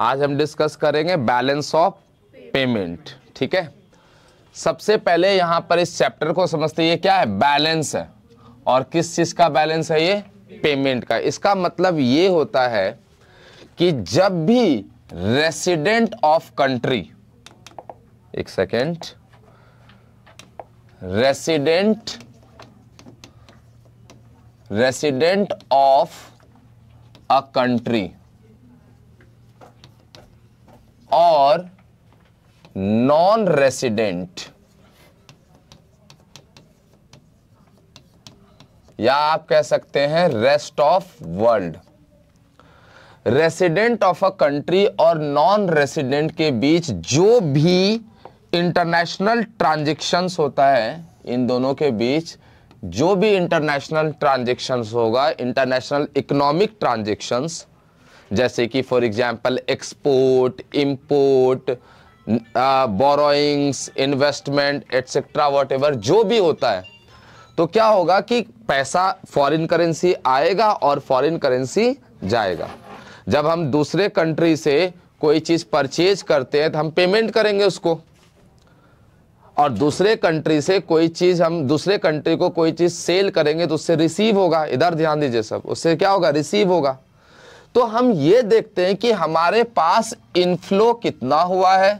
आज हम डिस्कस करेंगे बैलेंस ऑफ पेमेंट ठीक है सबसे पहले यहां पर इस चैप्टर को समझते ये क्या है बैलेंस है और किस चीज़ का बैलेंस है ये पेमेंट का इसका मतलब ये होता है कि जब भी रेसिडेंट ऑफ कंट्री एक second resident resident of a country और नॉन रेसिडेंट या आप कह सकते हैं rest of world resident of a country और नॉन रेसिडेंट के बीच जो भी इंटरनेशनल ट्रांजेक्शन्स होता है इन दोनों के बीच जो भी इंटरनेशनल ट्रांजेक्शन्स होगा इंटरनेशनल इकोनॉमिक ट्रांजेक्शन्स जैसे कि for example export import borrowings investment etcetera what जो भी होता है तो क्या होगा कि पैसा फॉरेन करेंसी आएगा और फॉरेन करेंसी जाएगा जब हम दूसरे कंट्री से कोई चीज़ परचेज करते हैं तो हम पेमेंट करेंगे उसको और दूसरे कंट्री से कोई चीज़ हम दूसरे कंट्री को कोई चीज़ सेल करेंगे तो उससे रिसीव होगा इधर ध्यान दीजिए सब उससे क्या होगा रिसीव होगा तो हम ये देखते हैं कि हमारे पास इनफ्लो कितना हुआ है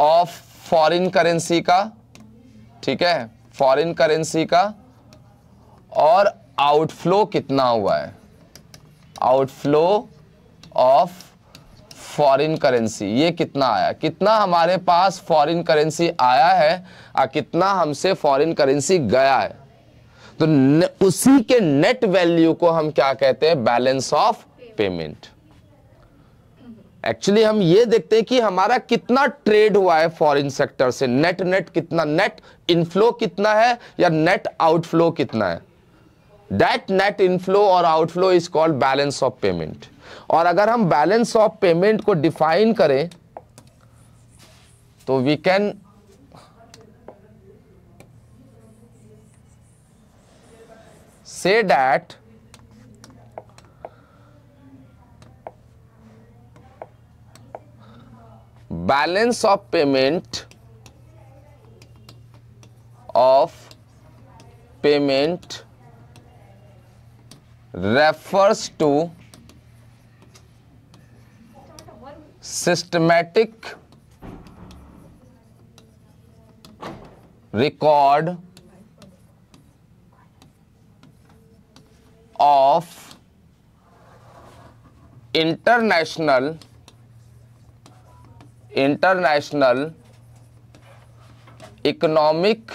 ऑफ फॉरेन करेंसी का ठीक है फॉरेन करेंसी का और आउटफ्लो कितना हुआ है आउटफ्लो ऑफ फॉरेन करेंसी ये कितना आया कितना हमारे पास फॉरेन करेंसी आया है और कितना हमसे फॉरेन करेंसी गया है तो न, उसी के नेट वैल्यू को हम क्या कहते हैं बैलेंस ऑफ पेमेंट एक्चुअली हम ये देखते हैं कि हमारा कितना ट्रेड हुआ है फॉरेन सेक्टर से नेट नेट कितना नेट इनफ्लो कितना है या नेट आउटफ्लो कितना है डेट नेट इनफ्लो और outflow is called balance of payment और अगर हम बैलेंस ऑफ पेमेंट को डिफाइन करें तो we can say that balance of payment of payment refers to systematic record of international international economic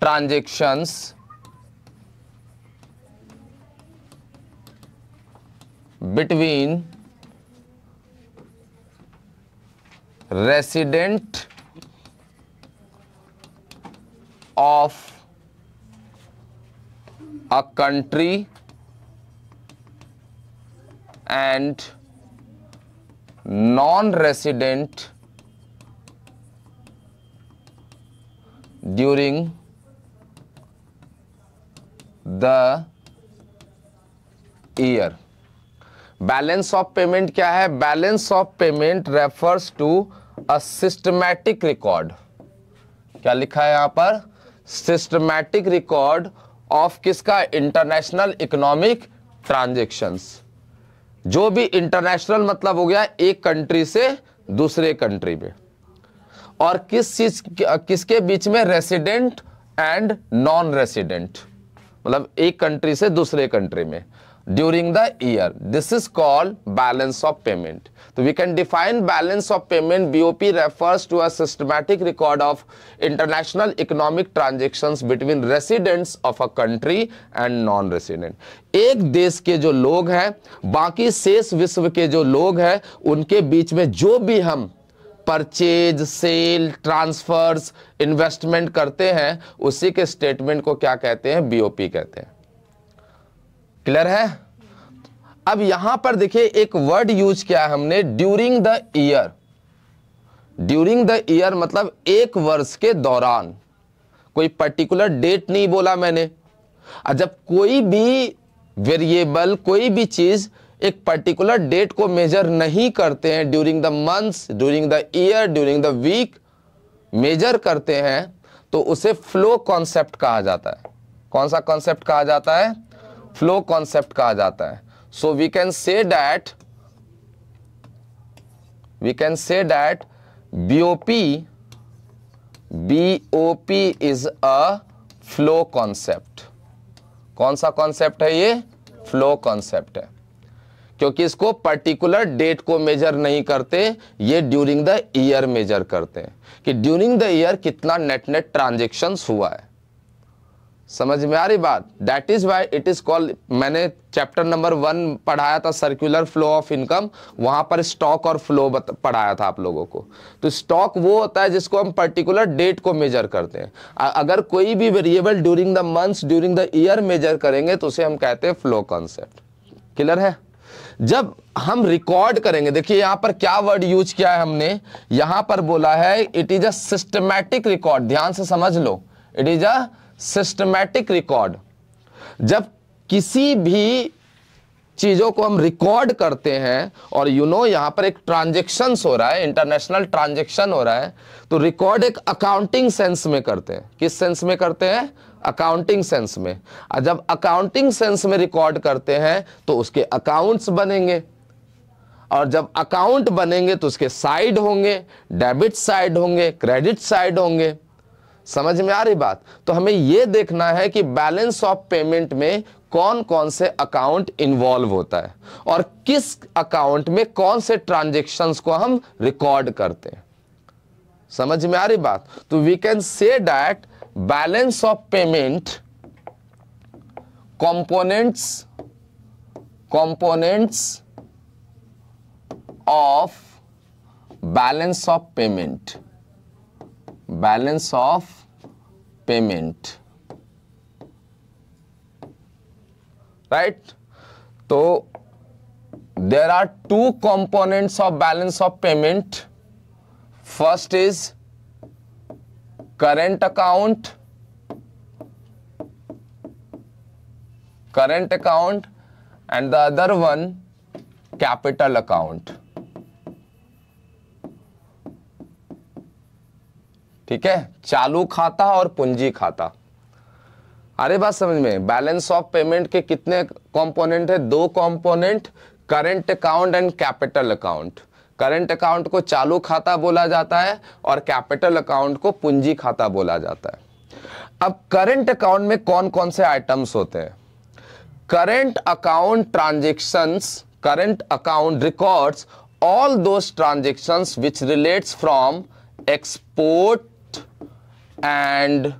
transactions between resident of a country and non-resident during the year. Balance of payment क्या है balance of payment refers to a systematic record क्या लिखा है यहां पर systematic record of किसका international economic transactions जो भी इंटरनेशनल मतलब हो गया एक कंट्री से दूसरे कंट्री में और किस चीज किसके बीच में रेसिडेंट एंड नॉन रेसिडेंट मतलब एक कंट्री से दूसरे कंट्री में during the year. This is called balance of payment. So we can define balance of payment. BOP refers to a systematic record of international economic transactions between residents of a country and non-resident. एक देश के जो लोग हैं बाकी शेष विश्व के जो लोग हैं उनके बीच में जो भी हम परचेज सेल ट्रांसफर्स इन्वेस्टमेंट करते हैं उसी के स्टेटमेंट को क्या कहते हैं बीओपी कहते हैं क्लियर है अब यहां पर देखिए एक वर्ड यूज किया है हमने during the year during the year मतलब एक वर्ष के दौरान कोई पर्टिकुलर डेट नहीं बोला मैंने और जब कोई भी वेरिएबल कोई भी चीज़ एक पर्टिकुलर डेट को मेजर नहीं करते हैं during the months during the year during the week measure करते हैं तो उसे फ्लो कॉन्सेप्ट कहा जाता है कौन सा कॉन्सेप्ट कहा जाता है फ्लो कॉन्सेप्ट कहा जाता है so we can say that we can say that BOP BOP is a flow concept कौन सा कॉन्सेप्ट है ये फ्लो कॉन्सेप्ट है क्योंकि इसको पर्टिकुलर डेट को मेजर नहीं करते ये ड्यूरिंग द ईयर मेजर करते हैं कि ड्यूरिंग द ईयर कितना नेट नेट ट्रांजेक्शन हुआ है समझ में आ रही बात that is why it is called मैंने चैप्टर नंबर वन पढ़ाया था सर्कुलर फ्लो ऑफ इनकम वहां पर स्टॉक और फ्लो पढ़ाया था आप लोगों को तो स्टॉक वो होता है जिसको हम पर्टिकुलर डेट को मेजर करते हैं अगर कोई भी variable during the months during the year measure करेंगे तो उसे हम कहते हैं फ्लो कॉन्सेप्ट क्लियर है जब हम रिकॉर्ड करेंगे देखिए यहां पर क्या वर्ड यूज किया है हमने यहां पर बोला है it is a systematic record ध्यान से समझ लो it is a systematic record जब किसी भी चीज़ों को हम रिकॉर्ड करते हैं और यू you नो know, यहां पर एक ट्रांजेक्शन हो रहा है इंटरनेशनल ट्रांजेक्शन हो रहा है तो रिकॉर्ड एक अकाउंटिंग सेंस में करते हैं किस सेंस में करते हैं अकाउंटिंग सेंस में और जब अकाउंटिंग सेंस में रिकॉर्ड करते हैं तो उसके अकाउंट्स बनेंगे और जब अकाउंट बनेंगे तो उसके साइड होंगे डेबिट साइड होंगे क्रेडिट साइड होंगे समझ में आ रही बात तो हमें यह देखना है कि बैलेंस ऑफ पेमेंट में कौन कौन से अकाउंट इन्वॉल्व होता है और किस अकाउंट में कौन से ट्रांजेक्शन्स को हम रिकॉर्ड करते हैं समझ में आ रही बात तो we can say that balance of payment components components of balance of payment balance of payment right so there are two components of balance of payment first is current account current account and the other one capital account ठीक है चालू खाता और पूंजी खाता अरे बात समझ में बैलेंस ऑफ पेमेंट के कितने कंपोनेंट है दो component current account and capital account current account को चालू खाता बोला जाता है और कैपिटल अकाउंट को पूंजी खाता बोला जाता है अब करंट अकाउंट में कौन कौन से आइटम्स होते हैं current account transactions current account records all those transactions which relates from export and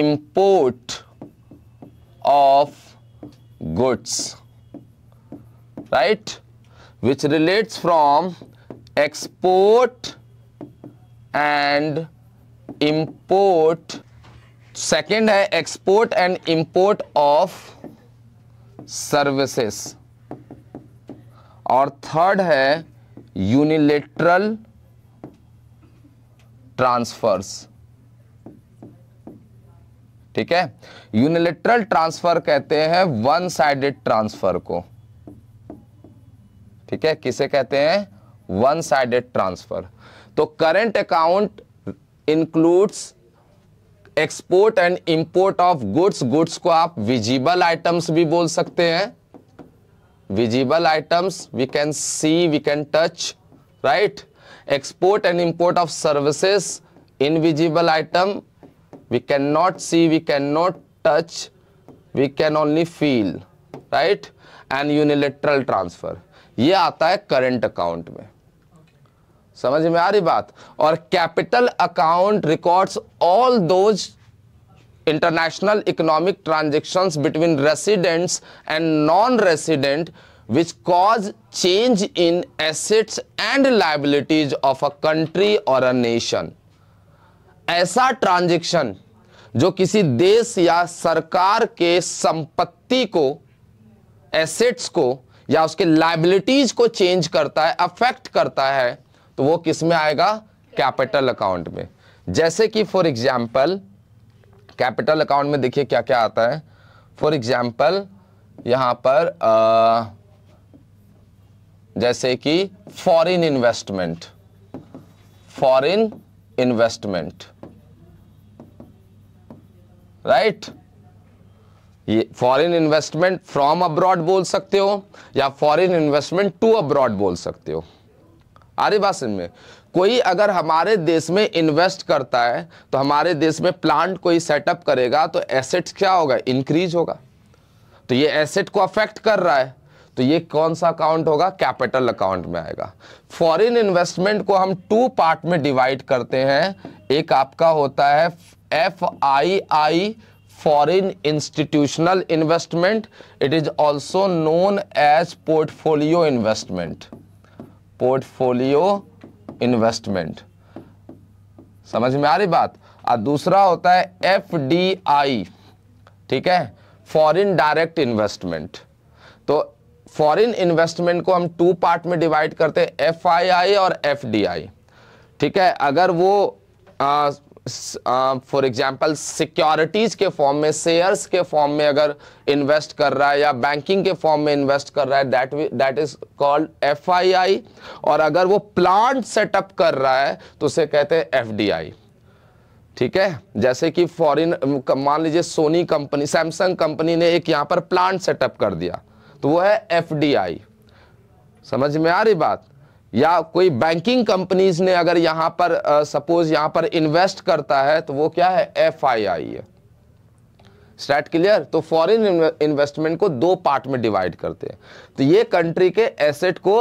import of goods right which relates from export and import second hai export and import of services aur third hai unilateral transfers ठीक है यूनिलिट्रल transfer कहते हैं one sided transfer को ठीक है किसे कहते हैं वन साइडेड ट्रांसफर तो current account includes export and import of goods goods को आप विजिबल आइटम्स भी बोल सकते हैं visible items we can see we can touch right export and import of services invisible item we cannot see we cannot touch we can only feel right and unilateral transfer ये आता है current account में समझ में आ रही बात और capital account records all those international economic transactions between residents and non resident which cause change in assets and liabilities of a country और अ नेशन ऐसा ट्रांजेक्शन जो किसी देश या सरकार के संपत्ति को एसेट्स को या उसके लाइबिलिटीज को चेंज करता है अफेक्ट करता है तो वो किस में आएगा कैपिटल अकाउंट में जैसे कि फॉर एग्जाम्पल कैपिटल अकाउंट में देखिए क्या क्या आता है फॉर एग्जाम्पल यहां पर आ, जैसे कि foreign investment foreign investment right ये फॉरेन इन्वेस्टमेंट फ्रॉम अब्रॉड बोल सकते हो या फॉरेन इन्वेस्टमेंट टू अब्रॉड बोल सकते हो आ रही बात में कोई अगर हमारे देश में इन्वेस्ट करता है तो हमारे देश में प्लांट कोई सेटअप करेगा तो एसेट क्या होगा इंक्रीज होगा तो ये एसेट को अफेक्ट कर रहा है तो ये कौन सा अकाउंट होगा कैपिटल अकाउंट में आएगा फॉरेन इन्वेस्टमेंट को हम टू पार्ट में डिवाइड करते हैं एक आपका होता है F I I foreign institutional investment it is also known as portfolio investment portfolio investment समझ में आ रही बात और दूसरा होता है एफ डी आई ठीक है फॉरिन डायरेक्ट इन्वेस्टमेंट तो फॉरेन इन्वेस्टमेंट को हम टू पार्ट में डिवाइड करते हैं एफआईआई और एफडीआई ठीक है अगर वो फॉर एग्जाम्पल सिक्योरिटीज के फॉर्म में शेयर्स के फॉर्म में अगर इन्वेस्ट कर रहा है या बैंकिंग के फॉर्म में इन्वेस्ट कर रहा है that that is called FII और अगर वो प्लांट सेटअप कर रहा है तो उसे कहते हैं एफ ठीक है जैसे कि फॉरिन मान लीजिए सोनी कंपनी सैमसंग कंपनी ने एक यहाँ पर प्लांट सेटअप कर दिया तो वो है एफडीआई समझ में आ रही बात या कोई बैंकिंग कंपनीज ने अगर यहां पर सपोज यहां पर इन्वेस्ट करता है तो वो क्या है एफ आई आई है स्टैट क्लियर तो फॉरेन इन्वेस्टमेंट को दो पार्ट में डिवाइड करते हैं तो ये कंट्री के एसेट को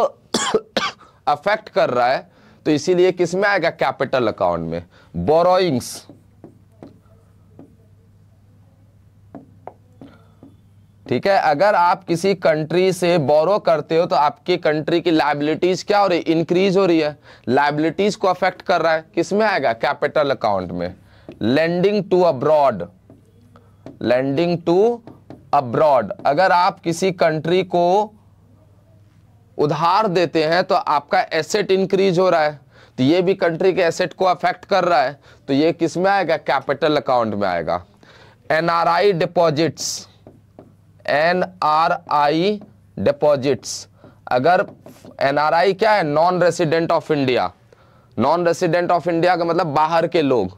अफेक्ट कर रहा है तो इसीलिए किसमें आएगा कैपिटल अकाउंट में बोरोइंग्स ठीक है अगर आप किसी कंट्री से बोरो करते हो तो आपकी कंट्री की लाइबिलिटीज क्या हो रही है इंक्रीज हो रही है लाइबिलिटीज को अफेक्ट कर रहा है किस में आएगा कैपिटल अकाउंट में lending to abroad lending to abroad अगर आप किसी कंट्री को उधार देते हैं तो आपका एसेट इंक्रीज हो रहा है तो ये भी कंट्री के एसेट को अफेक्ट कर रहा है तो ये किस में आएगा कैपिटल अकाउंट में आएगा NRI deposits N R I deposits अगर एन आर आई क्या है non resident of India non resident of India का मतलब बाहर के लोग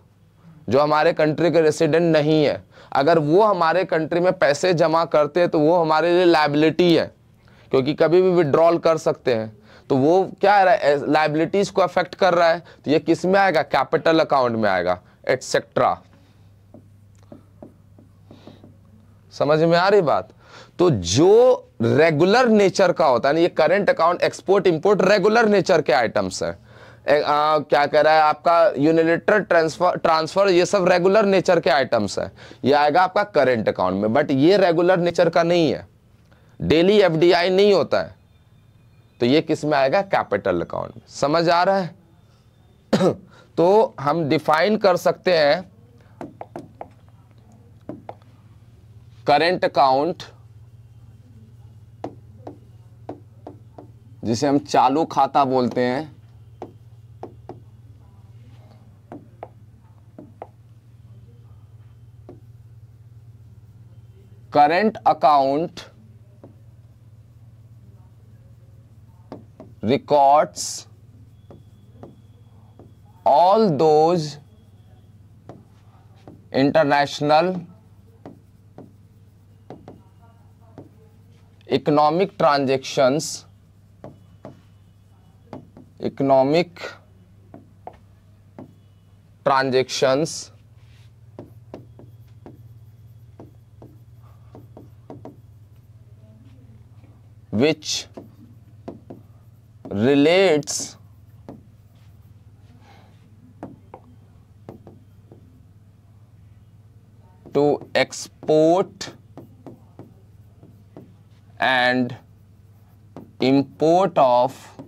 जो हमारे कंट्री के रेसिडेंट नहीं है अगर वो हमारे कंट्री में पैसे जमा करते हैं तो वो हमारे लिए लाइबिलिटी है क्योंकि कभी भी विड्रॉल कर सकते हैं तो वो क्या है लाइबिलिटीज़ को अफेक्ट कर रहा है तो ये किस में आएगा कैपिटल अकाउंट में आएगा एटसेट्रा समझ में आ रही बात तो जो रेगुलर नेचर का होता है ना ये current account export import regular nature के आइटम्स है ए, आ, क्या कह रहा है आपका यूनिलेटर ट्रांसफर ट्रांसफर ये सब रेगुलर नेचर के आइटम्स है ये आएगा आपका करंट अकाउंट में बट ये रेगुलर नेचर का नहीं है डेली एफडीआई नहीं होता है तो ये किस में आएगा कैपिटल अकाउंट में समझ आ रहा है तो हम डिफाइन कर सकते हैं करंट अकाउंट जिसे हम चालू खाता बोलते हैं current account records all those international economic transactions economic transactions which relates to export and import of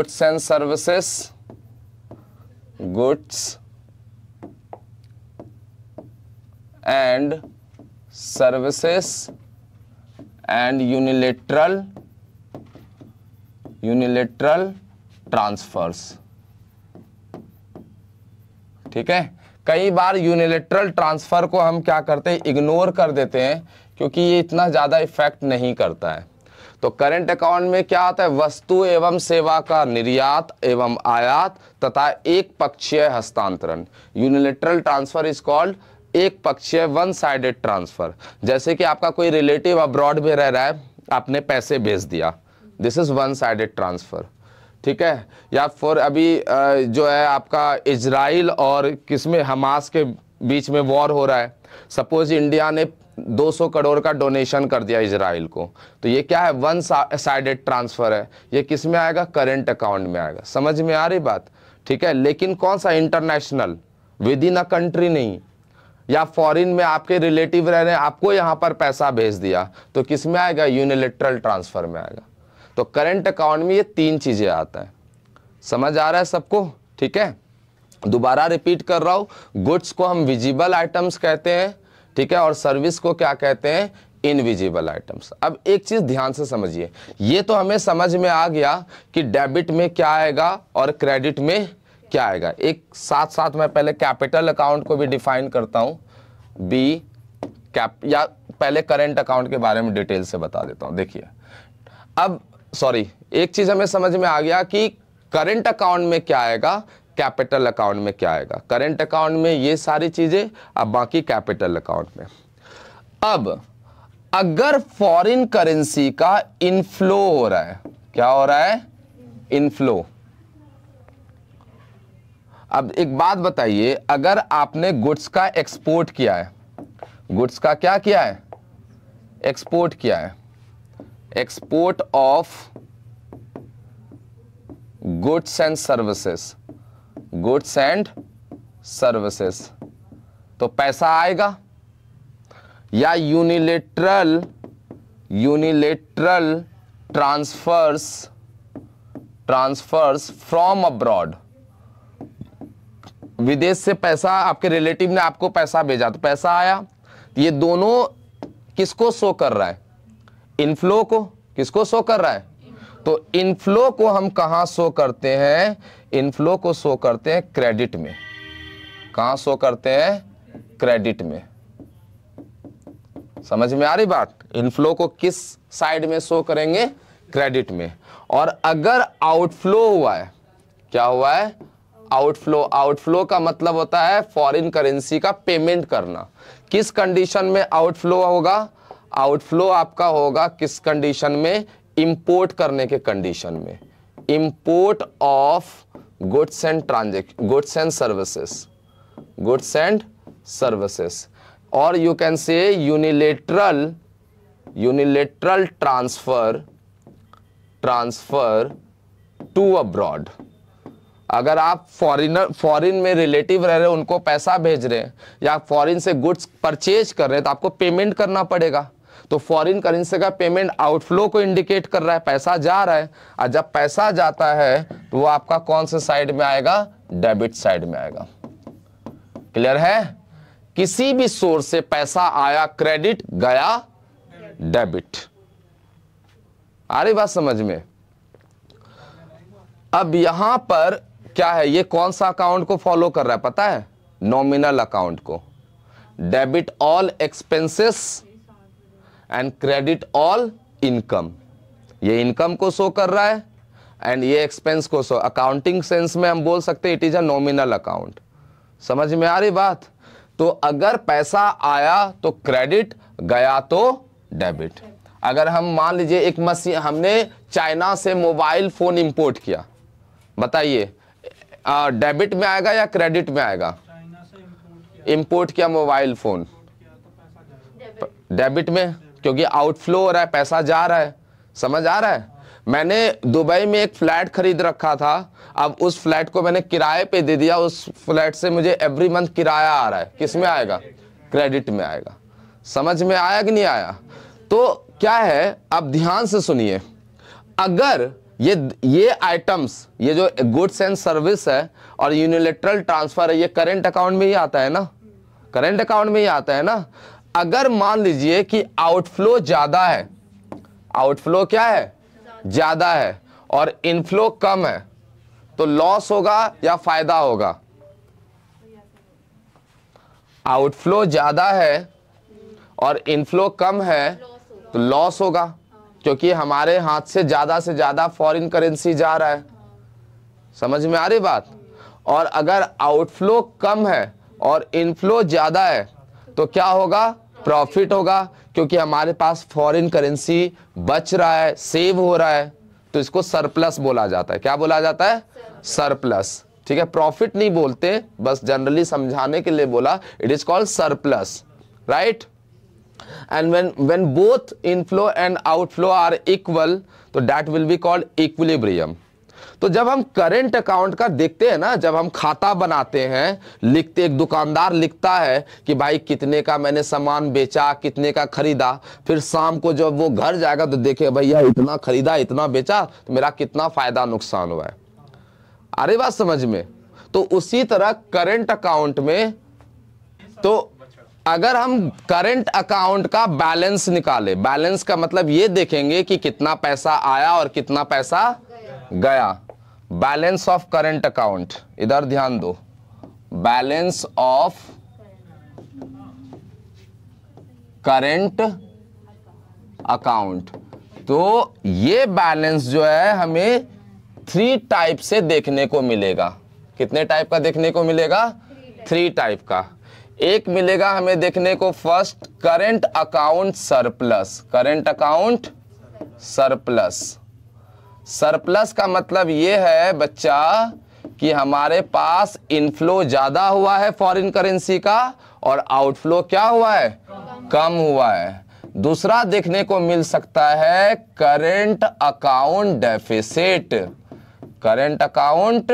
goods and services goods and services and unilateral unilateral transfers ठीक है कई बार यूनिलेटरल ट्रांसफर को हम क्या करते हैं इग्नोर कर देते हैं क्योंकि ये इतना ज़्यादा इफेक्ट नहीं करता है तो करंट अकाउंट में क्या आता है वस्तु एवं सेवा का निर्यात एवं आयात तथा एक पक्षीय हस्तांतरण यूनिलेटरल ट्रांसफर इज कॉल्ड एक पक्षीय वन साइडेड ट्रांसफर जैसे कि आपका कोई रिलेटिव अब्रॉड में रह रहा है आपने पैसे भेज दिया this is one sided transfer ठीक है या फॉर अभी जो है आपका इजराइल और किसमें हमास के बीच में वॉर हो रहा है सपोज इंडिया ने 200 करोड़ का डोनेशन कर दिया इसराइल को तो ये क्या है वन साइडेड ट्रांसफ़र है ये किस में आएगा करेंट अकाउंट में आएगा समझ में आ रही बात ठीक है लेकिन कौन सा international within a country नहीं या फॉरेन में आपके रिलेटिव रह रहे हैं आपको यहाँ पर पैसा भेज दिया तो किस में आएगा यूनिलेट्रल ट्रांसफ़र में आएगा तो करंट अकाउंट में ये तीन चीज़ें आता है समझ आ रहा है सबको ठीक है दोबारा रिपीट कर रहा हूँ गुड्स को हम विजिबल आइटम्स कहते हैं ठीक है और सर्विस को क्या कहते हैं इनविजिबल आइटम्स अब एक चीज़ ध्यान से समझिए ये तो हमें समझ में आ गया कि डेबिट में क्या आएगा और क्रेडिट में क्या आएगा एक साथ साथ मैं पहले कैपिटल अकाउंट को भी डिफाइन करता हूं बी कैप या पहले करंट अकाउंट के बारे में डिटेल से बता देता हूं देखिए अब सॉरी एक चीज़ हमें समझ में आ गया कि करंट अकाउंट में क्या आएगा कैपिटल अकाउंट में क्या आएगा करेंट अकाउंट में ये सारी चीज़ें अब बाकी कैपिटल अकाउंट में अब अगर फॉरेन करेंसी का इनफ्लो हो रहा है क्या हो रहा है इनफ्लो अब एक बात बताइए अगर आपने गुड्स का एक्सपोर्ट किया है गुड्स का क्या किया है एक्सपोर्ट किया है export of goods and services goods and services तो पैसा आएगा या unilateral unilateral transfers transfers from abroad विदेश से पैसा आपके रिलेटिव ने आपको पैसा भेजा तो पैसा आया तो ये दोनों किसको शो कर रहा है इनफ्लो को किसको शो कर रहा है तो इनफ्लो को हम कहां शो करते हैं इनफ्लो को शो करते हैं क्रेडिट में कहा शो करते हैं क्रेडिट में समझ में आ रही बात इनफ्लो को किस साइड में शो करेंगे क्रेडिट में और अगर आउटफ्लो हुआ है क्या हुआ है आउटफ्लो आउटफ्लो का मतलब होता है फॉरेन करेंसी का पेमेंट करना किस कंडीशन में आउटफ्लो होगा आउटफ्लो आपका होगा किस कंडीशन में इंपोर्ट करने के कंडीशन में import of goods and transact goods and services goods and services और you can say unilateral unilateral transfer transfer to abroad अगर आप फॉरिनर फॉरिन में रिलेटिव रह रहे हैं उनको पैसा भेज रहे हैं या फॉरिन से गुड्स परचेज कर रहे हैं तो आपको पेमेंट करना पड़ेगा तो फॉरेन करेंसी का पेमेंट आउटफ्लो को इंडिकेट कर रहा है पैसा जा रहा है और जब पैसा जाता है तो वो आपका कौन से साइड में आएगा डेबिट साइड में आएगा क्लियर है किसी भी सोर्स से पैसा आया क्रेडिट गया डेबिट आ रही बात समझ में अब यहां पर क्या है ये कौन सा अकाउंट को फॉलो कर रहा है पता है नॉमिनल अकाउंट को debit all expenses and credit all income ये इनकम को शो कर रहा है एंड ये एक्सपेंस को शो अकाउंटिंग सेंस में हम बोल सकते हैं it is a nominal account समझ में आ रही बात तो अगर पैसा आया तो क्रेडिट गया तो डेबिट अगर हम मान लीजिए एक मशीन हमने चाइना से मोबाइल फ़ोन इंपोर्ट किया बताइए डेबिट में आएगा या क्रेडिट में आएगा इंपोर्ट किया मोबाइल फ़ोन डेबिट तो में क्योंकि आउटफ्लो हो रहा है पैसा जा रहा है समझ आ रहा है मैंने दुबई में एक फ्लैट खरीद रखा था अब उस फ्लैट को मैंने किराए पे दे दिया उस फ्लैट से मुझे एवरी मंथ किराया आ रहा है किस में आएगा क्रेडिट में आएगा समझ में आया कि नहीं आया तो क्या है अब ध्यान से सुनिए अगर ये ये आइटम्स ये जो गुड्स एंड सर्विस है और यूनिलेटरल ट्रांसफर है ये करेंट अकाउंट में ही आता है ना करेंट अकाउंट में ही आता है ना अगर मान लीजिए कि आउटफ्लो ज़्यादा है आउटफ्लो क्या है ज़्यादा है और इनफ्लो कम है तो लॉस होगा या फायदा होगा आउटफ्लो ज़्यादा है और इनफ्लो कम है तो लॉस होगा क्योंकि हमारे हाथ से ज़्यादा से ज़्यादा फॉरेन करेंसी जा रहा है समझ में आ रही बात और अगर आउटफ्लो कम है और इनफ्लो ज़्यादा है तो क्या होगा प्रॉफिट होगा क्योंकि हमारे पास फॉरेन करेंसी बच रहा है सेव हो रहा है तो इसको सरप्लस बोला जाता है क्या बोला जाता है सरप्लस ठीक है प्रॉफिट नहीं बोलते बस जनरली समझाने के लिए बोला it is called surplus right and when when both inflow and outflow are equal तो that will be called equilibrium तो जब हम करेंट अकाउंट का देखते हैं ना जब हम खाता बनाते हैं लिखते एक दुकानदार लिखता है कि भाई कितने का मैंने सामान बेचा कितने का खरीदा फिर शाम को जब वो घर जाएगा तो देखे भैया इतना खरीदा इतना बेचा तो मेरा कितना फायदा नुकसान हुआ है अरे बात समझ में तो उसी तरह करेंट अकाउंट में तो अगर हम करंट अकाउंट का बैलेंस निकाले बैलेंस का मतलब ये देखेंगे कि कितना पैसा आया और कितना पैसा गया, गया। बैलेंस ऑफ करंट अकाउंट इधर ध्यान दो बैलेंस ऑफ करंट अकाउंट तो ये बैलेंस जो है हमें थ्री टाइप से देखने को मिलेगा कितने टाइप का देखने को मिलेगा थ्री टाइप का एक मिलेगा हमें देखने को first current account surplus current account surplus surplus का मतलब ये है बच्चा कि हमारे पास इनफ्लो ज़्यादा हुआ है फॉरेन करेंसी का और आउटफ्लो क्या हुआ है कम हुआ है दूसरा देखने को मिल सकता है current account deficit current account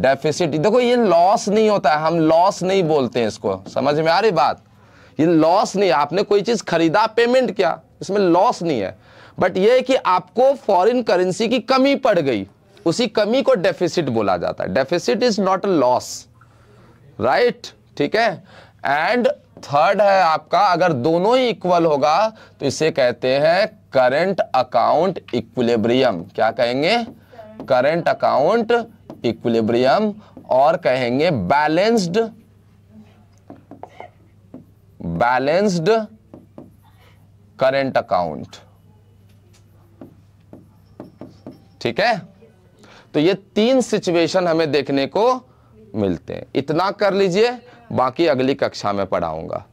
deficit देखो ये लॉस नहीं होता है हम लॉस नहीं बोलते हैं इसको समझ में आ रही बात ये लॉस नहीं आपने कोई चीज़ खरीदा पेमेंट किया इसमें लॉस नहीं है बट ये है कि आपको फॉरेन करेंसी की कमी पड़ गई उसी कमी को डेफिसिट बोला जाता है deficit is not a loss right ठीक है एंड थर्ड है आपका अगर दोनों ही इक्वल होगा तो इसे कहते हैं करंट अकाउंट इक्विलिब्रियम क्या कहेंगे करंट अकाउंट इक्विलिब्रियम और कहेंगे बैलेंस्ड बैलेंस्ड करेंट अकाउंट ठीक है तो ये तीन सिचुएशन हमें देखने को मिलते हैं इतना कर लीजिए बाकी अगली कक्षा में पढ़ाऊंगा